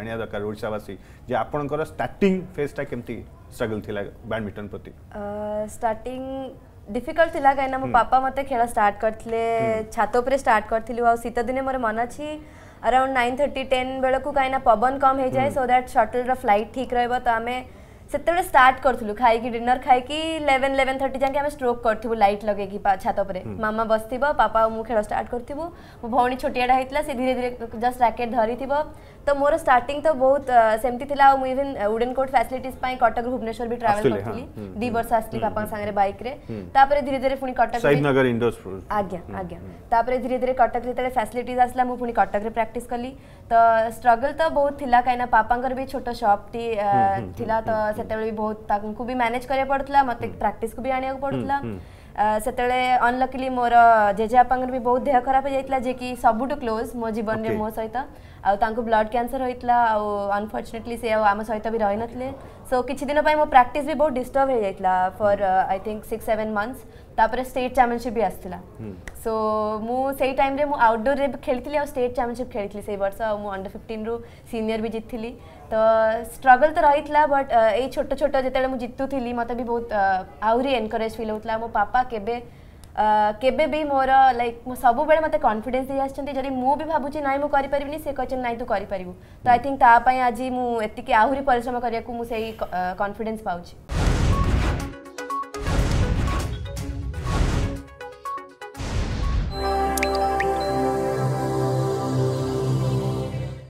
ଜାଣିବା ଦରକାର ଓଡ଼ିଶାବାସୀ ଯେ ଆପଣଙ୍କର ଷ୍ଟାର୍ଟିଂ ଫେଜ୍ଟା କେମିତି ଷ୍ଟ୍ରଗଲ୍ ଥିଲା ବ୍ୟାଡ଼ମିଣ୍ଟନ ପ୍ରତି ଷ୍ଟାର୍ଟିଂ ডিফিকল্ট লা কিনা মো বাপা মতো খেল স্টার্ট করলে ছাত উপরে স্টার্ট করলি আউ শীত দিনে মোর মনে অছি আরাউন্ড নাইন থার্টি টেন বেড়ে কিনা পবন কম হয়ে যায় সো দ্যাট সটলর ফ্লাইট ঠিক রহব তো আমি ସେତେବେଳେ ଷ୍ଟାର୍ଟ କରୁଥିଲୁ ଖାଇକି ଡିନର ଖାଇକି ଇଲେଭେନ୍ ଇଲେଭେନ୍ ଥର୍ଟି ଯାକେ ଆମେ ଷ୍ଟ୍ରୋକ୍ କରିଥିବୁ ଲାଇଟ୍ ଲଗେଇକି ଛାତ ଉପରେ ମାମା ବସିଥିବ ପାପା ଆଉ ମୁଁ ଖେଳ ଷ୍ଟାର୍ଟ କରିଥିବୁ ମୋ ଭଉଣୀ ଛୋଟିଆଟା ହେଇଥିଲା ସେ ଧୀରେ ଧୀରେ ଜଷ୍ଟ ରାକେଟ୍ ଧରିଥିବ ତ ମୋର ଷ୍ଟାର୍ଟିଂ ତ ବହୁତ ସେମିତି ଥିଲା ଆଉ ମୁଁ ଇଭିନ୍ ଉଡେନ୍ କୋର୍ଟ ଫ୍ୟାସିଲିଟିଜ୍ ପାଇଁ କଟକ ଭୁବନେଶ୍ୱର ବି ଟ୍ରାଭେଲ୍ କରିଥିଲି ଦୁଇ ବର୍ଷ ଆସିଲି ବାପାଙ୍କ ସାଙ୍ଗରେ ବାଇକ୍ରେ ତାପରେ ଧୀରେ ଧୀରେ ପୁଣି କଟକ ଆଜ୍ଞା ଆଜ୍ଞା ତାପରେ ଧୀରେ ଧୀରେ କଟକ ଯେତେବେଳେ ଫ୍ୟାସିଲିଟିଜ୍ ଆସିଲା ମୁଁ ପୁଣି କଟକରେ ପ୍ରାକ୍ଟିସ୍ କଲି ତ ଷ୍ଟ୍ରଗଲ୍ ତ ବହୁତ ଥିଲା କାହିଁକିନା ପାପାଙ୍କର ବି ଛୋଟ ସପ୍ଟି ଥିଲା ତ ସେତେବେଳେ ବି ବହୁତ ତାଙ୍କୁ ବି ମ୍ୟାନେଜ୍ କରିବାକୁ ପଡ଼ୁଥିଲା ମୋତେ ପ୍ରାକ୍ଟିସ୍କୁ ବି ଆଣିବାକୁ ପଡ଼ୁଥିଲା ସେତେବେଳେ ଅନଲକିଲି ମୋର ଜେଜେବାପାଙ୍କର ବି ବହୁତ ଦେହ ଖରାପ ହେଇଯାଇଥିଲା ଯିଏକି ସବୁଠୁ କ୍ଲୋଜ୍ ମୋ ଜୀବନରେ ମୋ ସହିତ ଆଉ ତାଙ୍କୁ ବ୍ଲଡ୍ କ୍ୟାନ୍ସର ହୋଇଥିଲା ଆଉ ଅନଫର୍ଚୁନେଟଲି ସେ ଆଉ ଆମ ସହିତ ବି ରହିନଥିଲେ ସୋ କିଛି ଦିନ ପାଇଁ ମୋ ପ୍ରାକ୍ଟିସ୍ ବି ବହୁତ ଡିଷ୍ଟର୍ବ ହେଇଯାଇଥିଲା for I think six seven months ତାପରେ ଷ୍ଟେଟ୍ ଚାମ୍ପିଅନସିପ୍ ବି ଆସିଥିଲା ସୋ ମୁଁ ସେଇ ଟାଇମ୍ରେ ମୁଁ ଆଉଟଡୋର୍ରେ ଖେଳିଥିଲି ଆଉ ଷ୍ଟେଟ୍ ଚାମ୍ପିଅନସିପ୍ ଖେଳିଥିଲି ସେଇ ବର୍ଷ ଆଉ ମୁଁ ଅଣ୍ଡର ଫିଫ୍ଟିନ୍ରୁ ସିନିୟର୍ ବି ଜିତିଥିଲି तो स्ट्रगल तो रही है बट ये छोट छोट जो जिते जितुली मत भी बहुत आहरी एनकरेज फिल होता मो पापा केबे केबे भी मोर लाइक मो सबुबे मत कन्फिडेन्स दे आसछन्ति जदि मु भी भाबुची नाइ मु करि परिबिनी से कहछन नाइ तू करि परिबु तो आई थिंक ता पई आजि मु एतिके आहरी परिश्रम करिया को मु सेही कॉन्फिडेंस पाउची